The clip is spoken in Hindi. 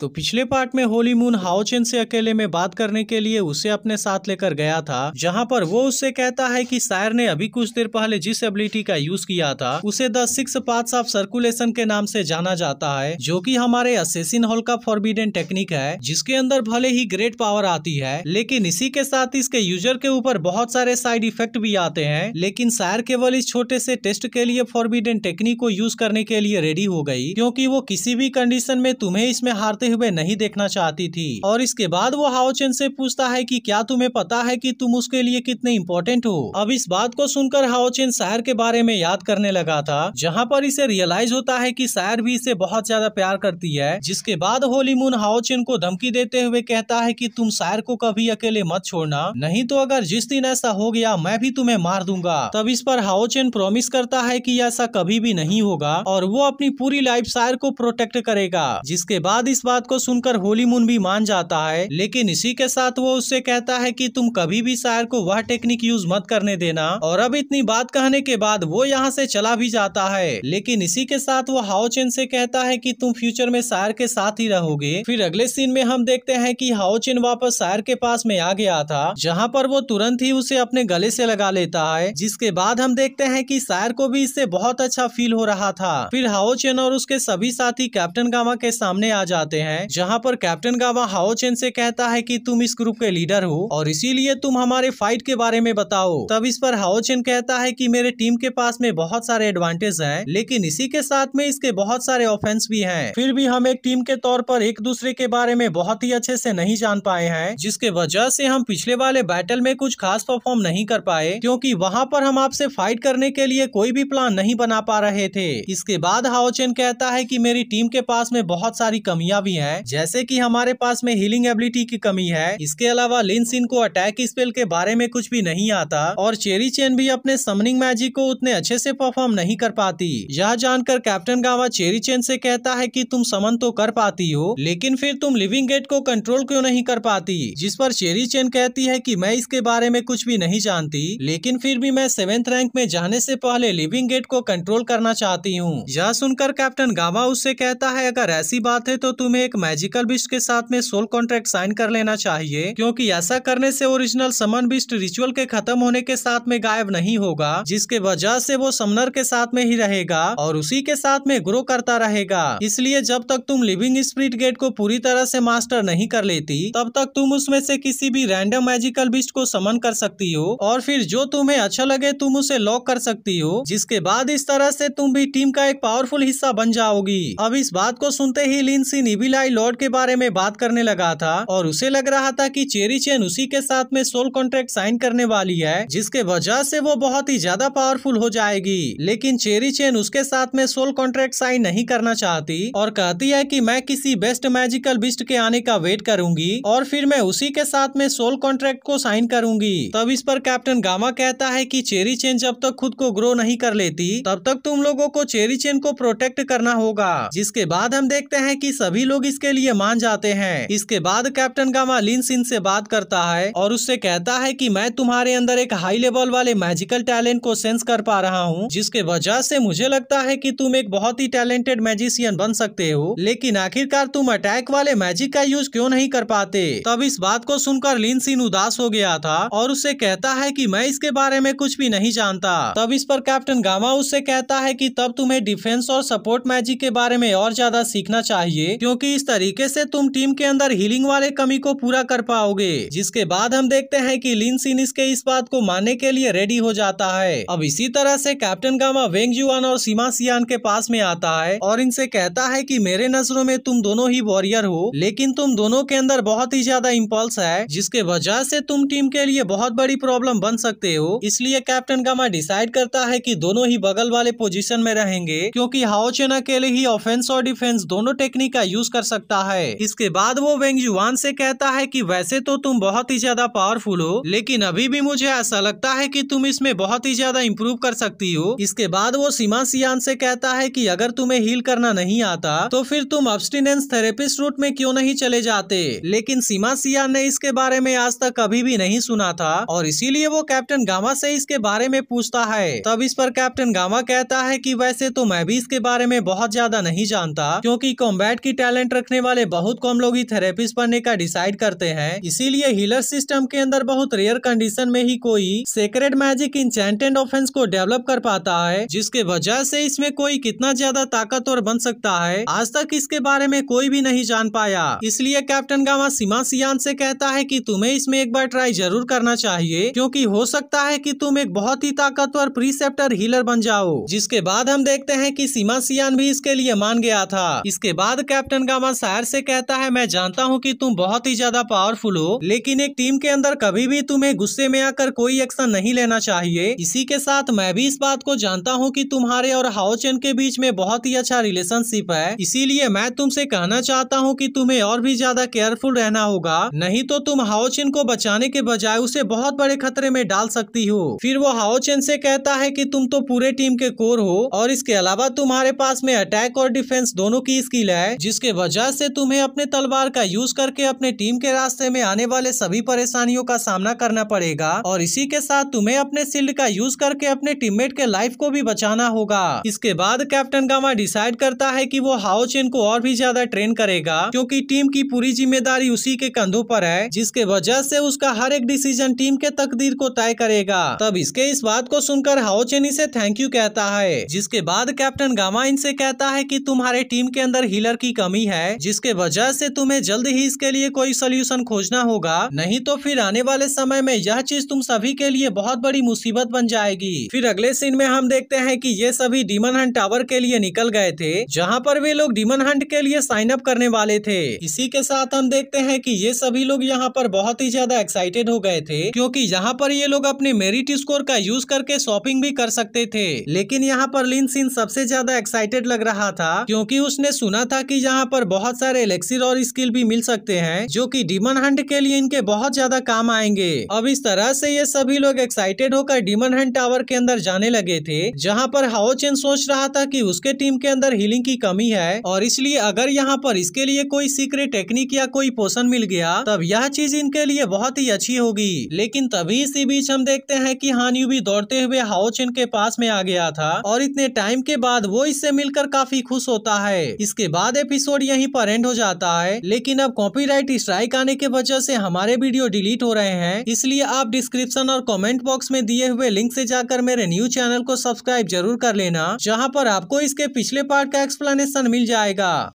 तो पिछले पार्ट में होली मून हाउचेन से अकेले में बात करने के लिए उसे अपने साथ लेकर गया था जहां पर वो उससे कहता है कि सायर ने अभी कुछ देर पहले जिस एबिलिटी का यूज किया था उसे the six path of circulation के नाम से जाना जाता है जो कि हमारे असेसिन हॉल का फॉरबिडन टेक्निक है जिसके अंदर भले ही ग्रेट पावर आती है लेकिन इसी के साथ इसके यूजर के ऊपर बहुत सारे साइड इफेक्ट भी आते हैं लेकिन सायर केवल इस छोटे से टेस्ट के लिए फॉरबिडन टेक्निक को यूज करने के लिए रेडी हो गई क्यूँकी वो किसी भी कंडीशन में तुम्हे इसमें हारते जाते हुए नहीं देखना चाहती थी और इसके बाद वो हाओचेन से पूछता है कि क्या तुम्हें पता है कि तुम उसके लिए कितने इम्पोर्टेंट हो अब इस बात को सुनकर हाओचेन शायर के बारे में याद करने लगा था जहाँ पर इसे रियलाइज होता है की शायर भी इसे बहुत ज्यादा प्यार करती है जिसके बाद होली मून को धमकी देते हुए कहता है की तुम शायर को कभी अकेले मत छोड़ना नहीं तो अगर जिस दिन ऐसा हो गया मैं भी तुम्हें मार दूंगा तब इस पर हाउचेन प्रोमिस करता है कि ऐसा कभी भी नहीं होगा और वो अपनी पूरी लाइफ शायर को प्रोटेक्ट करेगा जिसके बाद इस बार बात को सुनकर होली मून भी मान जाता है लेकिन इसी के साथ वो उससे कहता है कि तुम कभी भी शायर को वह टेक्निक यूज मत करने देना और अब इतनी बात कहने के बाद वो यहाँ से चला भी जाता है लेकिन इसी के साथ वो हाओचेन से कहता है की तुम फ्यूचर में शायर के साथ ही रहोगे फिर अगले सीन में हम देखते हैं कि हाओचेन वापस शायर के पास में आ गया था जहाँ पर वो तुरंत ही उसे अपने गले से लगा लेता है जिसके बाद हम देखते हैं कि शायर को भी इससे बहुत अच्छा फील हो रहा था फिर हाओचेन और उसके सभी साथी कैप्टन गामा के सामने आ जाते हैं हैं जहां पर कैप्टन गावा हाओ चेन से कहता है कि तुम इस ग्रुप के लीडर हो और इसीलिए तुम हमारे फाइट के बारे में बताओ तब इस पर हाओ चेन कहता है कि मेरे टीम के पास में बहुत सारे एडवांटेज हैं लेकिन इसी के साथ में इसके बहुत सारे ऑफेंस भी हैं फिर भी हम एक टीम के तौर पर एक दूसरे के बारे में बहुत ही अच्छे से नहीं जान पाए हैं जिसके वजह से हम पिछले वाले बैटल में कुछ खास परफॉर्म नहीं कर पाए क्योंकि वहाँ पर हम आपसे फाइट करने के लिए कोई भी प्लान नहीं बना पा रहे थे इसके बाद हाओचेन कहता है कि मेरी टीम के पास में बहुत सारी कमियां भी है जैसे की हमारे पास में हीलिंग एबिलिटी की कमी है इसके अलावा लिंस इनको अटैक स्पेल के बारे में कुछ भी नहीं आता और चेरी चेन भी अपने समनिंग मैजिक को उतने अच्छे से परफॉर्म नहीं कर पाती यह जानकर कैप्टन गावा चेरी चेन से कहता है कि तुम समन तो कर पाती हो लेकिन फिर तुम लिविंग गेट को कंट्रोल क्यों नहीं कर पाती जिस पर चेरी चेन कहती है की मैं इसके बारे में कुछ भी नहीं जानती लेकिन फिर भी मैं सेवेंथ रैंक में जाने से पहले लिविंग गेट को कंट्रोल करना चाहती हूँ यह सुनकर कैप्टन गावा उससे कहता है अगर ऐसी बात है तो तुम्हें एक मैजिकल बिस्ट के साथ में सोल कॉन्ट्रैक्ट साइन कर लेना चाहिए क्योंकि ऐसा करने से ओरिजिनल समन बिस्ट रिचुअल के खत्म होने के साथ में गायब नहीं होगा जिसके वजह से वो समनर के साथ में ही रहेगा और उसी के साथ में ग्रो करता रहेगा इसलिए जब तक तुम लिविंग स्प्रिट गेट को पूरी तरह से मास्टर नहीं कर लेती तब तक तुम उसमें से किसी भी रैंडम मैजिकल बिस्ट को समन कर सकती हो और फिर जो तुम्हें अच्छा लगे तुम उसे लॉक कर सकती हो जिसके बाद इस तरह से तुम भी टीम का एक पावरफुल हिस्सा बन जाओगी अब इस बात को सुनते ही लिन सिन भिलाई लॉर्ड के बारे में बात करने लगा था और उसे लग रहा था कि चेरी चेन उसी के साथ में सोल कॉन्ट्रैक्ट साइन करने वाली है जिसके वजह से वो बहुत ही ज्यादा पावरफुल हो जाएगी लेकिन चेरी चेन उसके साथ में सोल कॉन्ट्रैक्ट साइन नहीं करना चाहती और कहती है कि मैं किसी बेस्ट मैजिकल बिस्ट के आने का वेट करूंगी और फिर मैं उसी के साथ में सोल कॉन्ट्रैक्ट को साइन करूंगी तब इस पर कैप्टन गामा कहता है की चेरी चेन जब तक खुद को ग्रो नहीं कर लेती तब तक तुम लोगों को चेरी चेन को प्रोटेक्ट करना होगा जिसके बाद हम देखते हैं कि सभी लोग इसके लिए मान जाते हैं इसके बाद कैप्टन गामा लिन सिंह से बात करता है और उससे कहता है कि मैं तुम्हारे अंदर एक हाई लेवल वाले मैजिकल टैलेंट को सेंस कर पा रहा हूँ जिसके वजह से मुझे लगता है की तुम एक बहुत ही टैलेंटेड मैजिशियन बन सकते हो लेकिन आखिरकार तुम अटैक वाले मैजिक का यूज क्यों नहीं कर पाते तब इस बात को सुनकर लिन सिंह उदास हो गया था और उससे कहता है कि मैं इसके बारे में कुछ भी नहीं जानता तब इस पर कैप्टन गामा उससे कहता है कि तब तुम्हें डिफेंस और सपोर्ट मैजिक के बारे में और ज्यादा सीखना चाहिए क्योंकि क्योंकि इस तरीके से तुम टीम के अंदर हीलिंग वाले कमी को पूरा कर पाओगे जिसके बाद हम देखते हैं कि लिन सिन के इस बात को मानने के लिए रेडी हो जाता है अब इसी तरह से कैप्टन गामा वेंग जुआन और सीमा सियान के पास में आता है और इनसे कहता है की मेरे नजरों में तुम दोनों ही वॉरियर हो लेकिन तुम दोनों के अंदर बहुत ही ज्यादा इम्पल्स है जिसके वजह से तुम टीम के लिए बहुत बड़ी प्रॉब्लम बन सकते हो इसलिए कैप्टन गामा डिसाइड करता है की दोनों ही बगल वाले पोजिशन में रहेंगे क्योंकि के लिए ही ऑफेंस और डिफेंस दोनों टेक्निक का यूज कर सकता है इसके बाद वो वेंग युवान से कहता है कि वैसे तो तुम बहुत ही ज्यादा पावरफुल हो लेकिन अभी भी मुझे ऐसा लगता है कि तुम इसमें बहुत ही ज्यादा इम्प्रूव कर सकती हो इसके बाद वो सीमा सियान से कहता है कि अगर तुम्हें हील करना नहीं आता तो फिर तुम अब्सटिनेंस थेरेपिस्ट रूट में क्यों नहीं चले जाते लेकिन सीमा सियान ने इसके बारे में आज तक कभी भी नहीं सुना था और इसीलिए वो कैप्टन गामा से इसके बारे में पूछता है तब इस पर कैप्टन गामा कहता है की वैसे तो मैं भी इसके बारे में बहुत ज्यादा नहीं जानता क्यूँकी कॉम्बैट की टैलेंट टैलेंट रखने वाले बहुत कम लोग ही थेरेपिस्ट बनने का डिसाइड करते हैं इसीलिए हीलर सिस्टम के अंदर बहुत रेयर कंडीशन में ही कोई सेक्रेट मैजिक इंचेंटेड ऑफेंस को डेवलप कर पाता है जिसके वजह से इसमें कोई कितना ज्यादा ताकतवर बन सकता है आज तक इसके बारे में कोई भी नहीं जान पाया इसलिए कैप्टन गामा सीमा सियान से कहता है कि तुम्हें इसमें एक बार ट्राई जरूर करना चाहिए क्योंकि हो सकता है कि तुम एक बहुत ही ताकतवर प्रीसेप्टर हीलर बन जाओ जिसके बाद हम देखते हैं कि सीमा सियान भी इसके लिए मान गया था इसके बाद कैप्टन गामा अमन शायर से कहता है मैं जानता हूँ कि तुम बहुत ही ज्यादा पावरफुल हो लेकिन एक टीम के अंदर कभी भी तुम्हें गुस्से में आकर कोई एक्शन नहीं लेना चाहिए इसी के साथ मैं भी इस बात को जानता हूँ कि तुम्हारे और हाओचेन के बीच में बहुत ही अच्छा रिलेशनशिप है इसीलिए मैं तुमसे कहना चाहता हूँ कि तुम्हें और भी ज्यादा केयरफुल रहना होगा नहीं तो तुम हाउचेन को बचाने के बजाय उसे बहुत बड़े खतरे में डाल सकती हो फिर वो हाओचेन से कहता है की तुम तो पूरे टीम के कोर हो और इसके अलावा तुम्हारे पास में अटैक और डिफेंस दोनों की स्किल है जिसके वजह से तुम्हें अपने तलवार का यूज करके अपने टीम के रास्ते में आने वाले सभी परेशानियों का सामना करना पड़ेगा और इसी के साथ तुम्हें अपने शील्ड का यूज करके अपने टीममेट के लाइफ को भी बचाना होगा इसके बाद कैप्टन गामा डिसाइड करता है की वो हाओचेन को और भी ज्यादा ट्रेन करेगा क्यूँकी टीम की पूरी जिम्मेदारी उसी के कंधों पर है जिसके वजह से उसका हर एक डिसीजन टीम के तकदीर को तय करेगा तब इसके इस बात को सुनकर चेन इसे थैंक यू कहता है जिसके बाद कैप्टन गामा इनसे कहता है कि तुम्हारे टीम के अंदर हीलर की कमी है है जिसके वजह से तुम्हें जल्द ही इसके लिए कोई सोल्यूशन खोजना होगा नहीं तो फिर आने वाले समय में यह चीज तुम सभी के लिए बहुत बड़ी मुसीबत बन जाएगी फिर अगले सीन में हम देखते हैं कि ये सभी डीमन हंट टावर के लिए निकल गए थे जहाँ पर वे लोग डीमन हंट के लिए साइन अप करने वाले थे इसी के साथ हम देखते हैं की ये सभी लोग यहाँ पर बहुत ही ज्यादा एक्साइटेड हो गए थे क्योंकि यहाँ पर ये लोग अपने मेरिट स्कोर का यूज करके शॉपिंग भी कर सकते थे लेकिन यहाँ पर लिन सिन सबसे ज्यादा एक्साइटेड लग रहा था क्योंकि उसने सुना था कि यहाँ पर बहुत सारे एलेक्सिर और स्किल भी मिल सकते हैं जो कि डिमन हंट के लिए इनके बहुत ज्यादा काम आएंगे अब इस तरह से ये सभी लोग एक्साइटेड होकर डिमन हंट टावर के अंदर जाने लगे थे जहाँ पर चेन सोच रहा था की उसके टीम के अंदर हीलिंग की कमी है और इसलिए अगर यहाँ पर इसके लिए कोई सीक्रेट टेक्निक या कोई पोषण मिल गया तब यह चीज इनके लिए बहुत ही अच्छी होगी लेकिन तभी इसी बीच हम देखते हैं कि हानियू भी दौड़ते हुए हाओ चेन के पास में आ गया था और इतने टाइम के बाद वो इससे मिलकर काफी खुश होता है इसके बाद एपिसोड यही यहीं पर एंड हो जाता है लेकिन अब कॉपीराइट स्ट्राइक आने के वजह से हमारे वीडियो डिलीट हो रहे हैं इसलिए आप डिस्क्रिप्शन और कमेंट बॉक्स में दिए हुए लिंक से जाकर मेरे न्यूज चैनल को सब्सक्राइब जरूर कर लेना जहाँ पर आपको इसके पिछले पार्ट का एक्सप्लेनेशन मिल जाएगा